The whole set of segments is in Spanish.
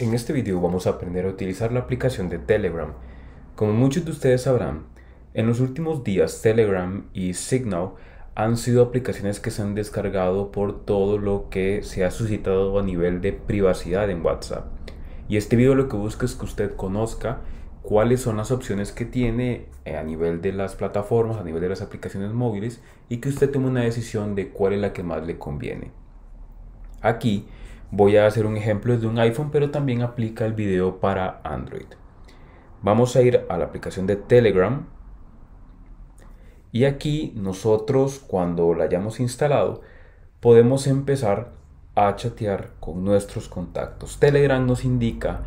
En este video vamos a aprender a utilizar la aplicación de Telegram. Como muchos de ustedes sabrán, en los últimos días Telegram y Signal han sido aplicaciones que se han descargado por todo lo que se ha suscitado a nivel de privacidad en WhatsApp. Y este video lo que busca es que usted conozca cuáles son las opciones que tiene eh, a nivel de las plataformas, a nivel de las aplicaciones móviles y que usted tome una decisión de cuál es la que más le conviene. Aquí Voy a hacer un ejemplo desde un iPhone, pero también aplica el video para Android. Vamos a ir a la aplicación de Telegram. Y aquí nosotros, cuando la hayamos instalado, podemos empezar a chatear con nuestros contactos. Telegram nos indica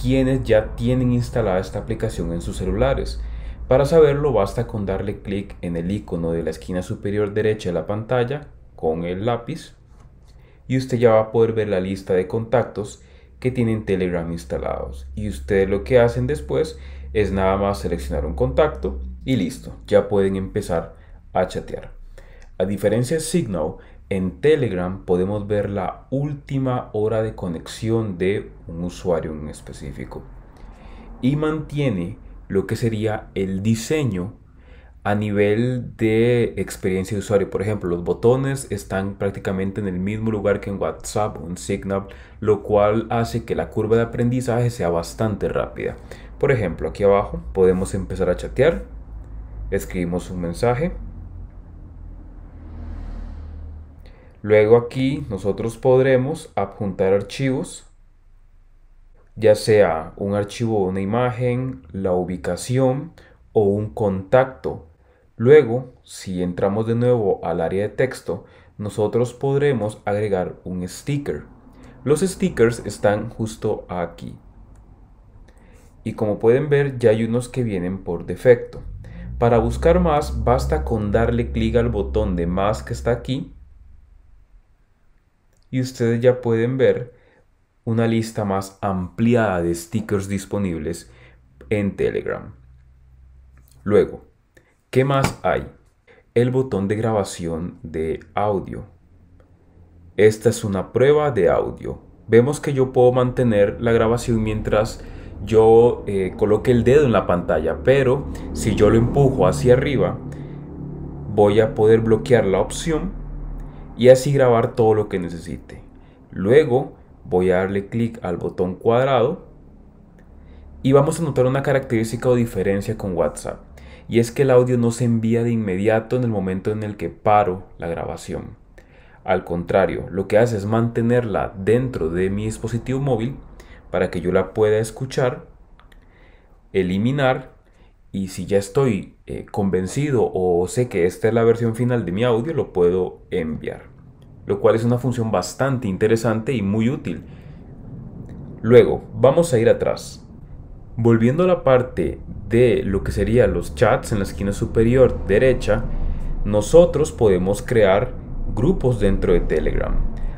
quienes ya tienen instalada esta aplicación en sus celulares. Para saberlo basta con darle clic en el icono de la esquina superior derecha de la pantalla con el lápiz y usted ya va a poder ver la lista de contactos que tienen Telegram instalados. Y ustedes lo que hacen después es nada más seleccionar un contacto y listo, ya pueden empezar a chatear. A diferencia de Signal, en Telegram podemos ver la última hora de conexión de un usuario en específico y mantiene lo que sería el diseño a nivel de experiencia de usuario. Por ejemplo, los botones están prácticamente en el mismo lugar que en WhatsApp o en Signal, lo cual hace que la curva de aprendizaje sea bastante rápida. Por ejemplo, aquí abajo podemos empezar a chatear, escribimos un mensaje. Luego aquí nosotros podremos adjuntar archivos, ya sea un archivo o una imagen, la ubicación, un contacto. Luego, si entramos de nuevo al área de texto, nosotros podremos agregar un sticker. Los stickers están justo aquí. Y como pueden ver, ya hay unos que vienen por defecto. Para buscar más, basta con darle clic al botón de más que está aquí. Y ustedes ya pueden ver una lista más ampliada de stickers disponibles en Telegram. Luego, ¿qué más hay? El botón de grabación de audio. Esta es una prueba de audio. Vemos que yo puedo mantener la grabación mientras yo eh, coloque el dedo en la pantalla, pero si yo lo empujo hacia arriba, voy a poder bloquear la opción y así grabar todo lo que necesite. Luego voy a darle clic al botón cuadrado y vamos a notar una característica o diferencia con WhatsApp y es que el audio no se envía de inmediato en el momento en el que paro la grabación. Al contrario, lo que hace es mantenerla dentro de mi dispositivo móvil para que yo la pueda escuchar, eliminar y si ya estoy eh, convencido o sé que esta es la versión final de mi audio, lo puedo enviar. Lo cual es una función bastante interesante y muy útil. Luego, vamos a ir atrás. Volviendo a la parte de lo que serían los chats en la esquina superior derecha, nosotros podemos crear grupos dentro de Telegram,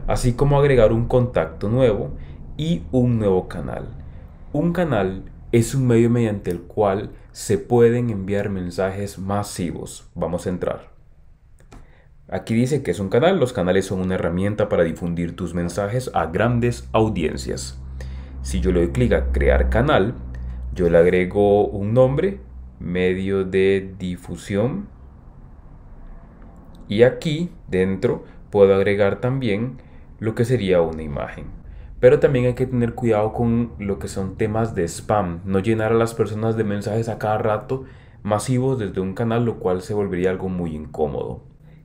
así como agregar un contacto nuevo y un nuevo canal. Un canal es un medio mediante el cual se pueden enviar mensajes masivos. Vamos a entrar. Aquí dice que es un canal. Los canales son una herramienta para difundir tus mensajes a grandes audiencias. Si yo le doy clic a crear canal, yo le agrego un nombre, medio de difusión. Y aquí dentro puedo agregar también lo que sería una imagen. Pero también hay que tener cuidado con lo que son temas de spam, no llenar a las personas de mensajes a cada rato masivos desde un canal, lo cual se volvería algo muy incómodo.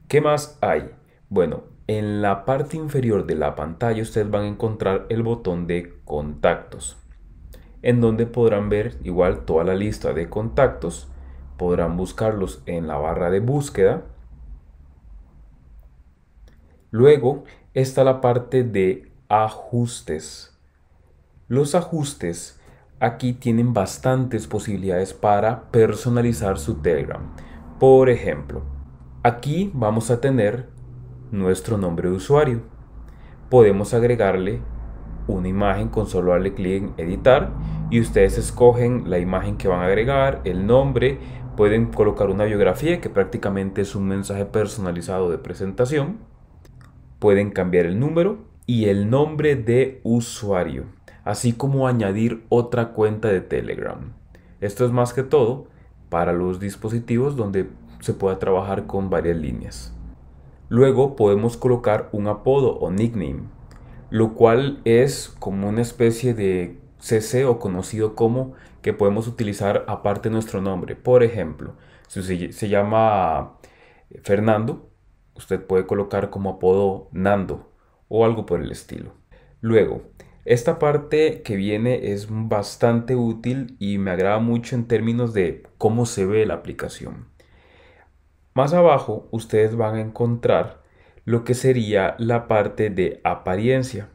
¿Qué más hay? Bueno, en la parte inferior de la pantalla ustedes van a encontrar el botón de contactos en donde podrán ver igual toda la lista de contactos, podrán buscarlos en la barra de búsqueda. Luego está la parte de ajustes. Los ajustes aquí tienen bastantes posibilidades para personalizar su Telegram. Por ejemplo, aquí vamos a tener nuestro nombre de usuario. Podemos agregarle una imagen con solo darle clic en editar y ustedes escogen la imagen que van a agregar, el nombre, pueden colocar una biografía que prácticamente es un mensaje personalizado de presentación, pueden cambiar el número y el nombre de usuario, así como añadir otra cuenta de Telegram. Esto es más que todo para los dispositivos donde se pueda trabajar con varias líneas. Luego podemos colocar un apodo o nickname, lo cual es como una especie de CC o conocido como que podemos utilizar aparte nuestro nombre. Por ejemplo, si se, se llama Fernando, usted puede colocar como apodo Nando o algo por el estilo. Luego, esta parte que viene es bastante útil y me agrada mucho en términos de cómo se ve la aplicación. Más abajo ustedes van a encontrar lo que sería la parte de apariencia.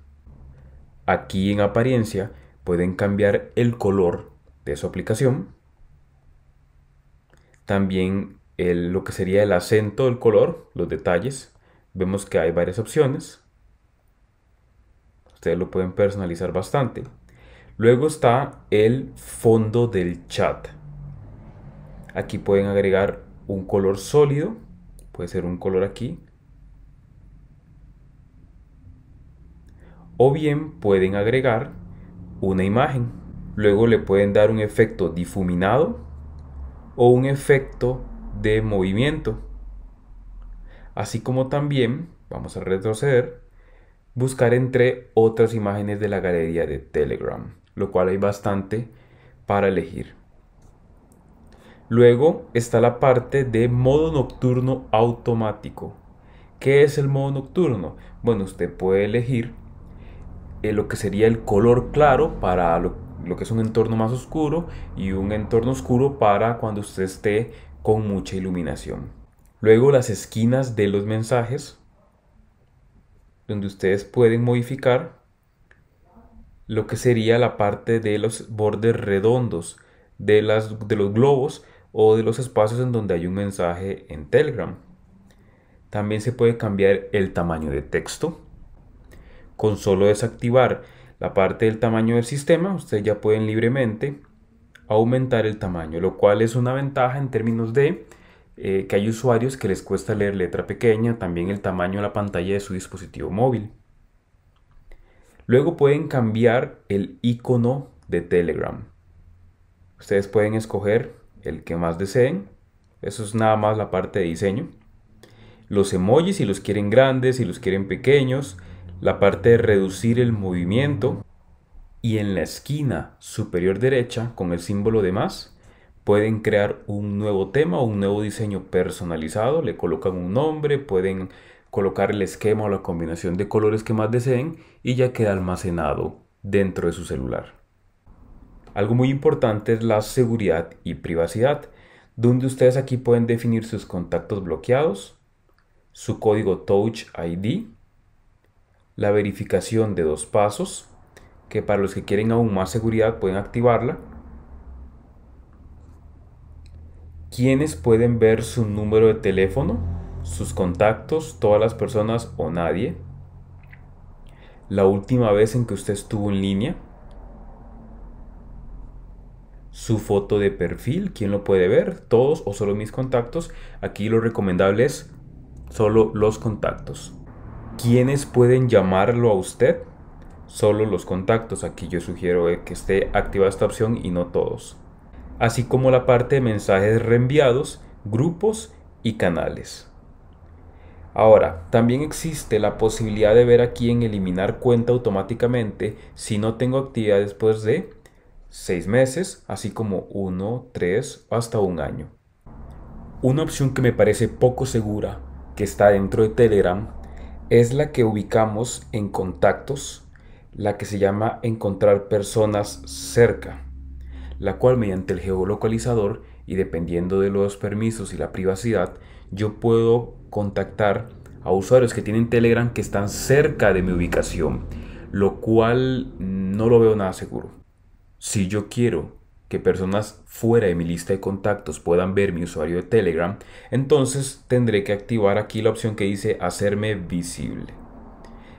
Aquí en apariencia pueden cambiar el color de su aplicación. También lo que sería el acento del color, los detalles. Vemos que hay varias opciones. Ustedes lo pueden personalizar bastante. Luego está el fondo del chat. Aquí pueden agregar un color sólido. Puede ser un color aquí. O bien pueden agregar una imagen. Luego le pueden dar un efecto difuminado o un efecto de movimiento. Así como también, vamos a retroceder, buscar entre otras imágenes de la galería de Telegram, lo cual hay bastante para elegir. Luego está la parte de modo nocturno automático. ¿Qué es el modo nocturno? Bueno, usted puede elegir eh, lo que sería el color claro para lo, que es un entorno más oscuro y un entorno oscuro para cuando usted esté con mucha iluminación. Luego las esquinas de los mensajes, donde ustedes pueden modificar lo que sería la parte de los bordes redondos de, las, de los globos o de los espacios en donde hay un mensaje en Telegram. También se puede cambiar el tamaño de texto. Con solo desactivar la parte del tamaño del sistema, ustedes ya pueden libremente aumentar el tamaño, lo cual es una ventaja en términos de eh, que hay usuarios que les cuesta leer letra pequeña, también el tamaño de la pantalla de su dispositivo móvil. Luego pueden cambiar el icono de Telegram. Ustedes pueden escoger el que más deseen. Eso es nada más la parte de diseño. Los emojis, si los quieren grandes, si los quieren pequeños, la parte de reducir el movimiento y en la esquina superior derecha con el símbolo de más pueden crear un nuevo tema o un nuevo diseño personalizado, le colocan un nombre, pueden colocar el esquema o la combinación de colores que más deseen y ya queda almacenado dentro de su celular. Algo muy importante es la seguridad y privacidad, donde ustedes aquí pueden definir sus contactos bloqueados, su código Touch ID, la verificación de dos pasos, que para los que quieren aún más seguridad pueden activarla. Quienes pueden ver su número de teléfono, sus contactos, todas las personas o nadie. La última vez en que usted estuvo en línea. Su foto de perfil, ¿quién lo puede ver? Todos o solo mis contactos. Aquí lo recomendable es solo los contactos. ¿Quiénes pueden llamarlo a usted? Solo los contactos, aquí yo sugiero eh, que esté activada esta opción y no todos. Así como la parte de mensajes reenviados, grupos y canales. Ahora, también existe la posibilidad de ver aquí en eliminar cuenta automáticamente si no tengo actividad después de 6 meses, así como 1, 3 hasta un año. Una opción que me parece poco segura, que está dentro de Telegram, es la que ubicamos en contactos, la que se llama encontrar personas cerca, la cual mediante el geolocalizador y dependiendo de los permisos y la privacidad, yo puedo contactar a usuarios que tienen Telegram que están cerca de mi ubicación, lo cual no lo veo nada seguro. Si yo quiero que personas fuera de mi lista de contactos puedan ver mi usuario de Telegram, entonces tendré que activar aquí la opción que dice hacerme visible,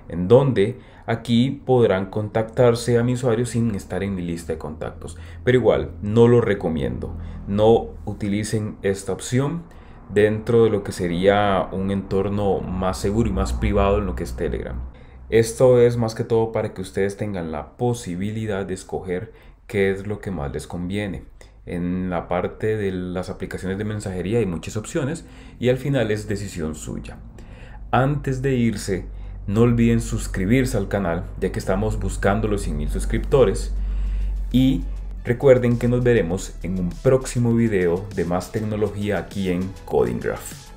en donde aquí podrán contactarse a mi usuario sin estar en mi lista de contactos. Pero igual, no lo recomiendo, no utilicen esta opción dentro de lo que sería un entorno más seguro y más privado en lo que es Telegram. Esto es más que todo para que ustedes tengan la posibilidad de escoger qué es lo que más les conviene. En la parte de las aplicaciones de mensajería hay muchas opciones y al final es decisión suya. Antes de irse, no olviden suscribirse al canal ya que estamos buscando los 100.000 suscriptores y recuerden que nos veremos en un próximo video de más tecnología aquí en Coding Graph.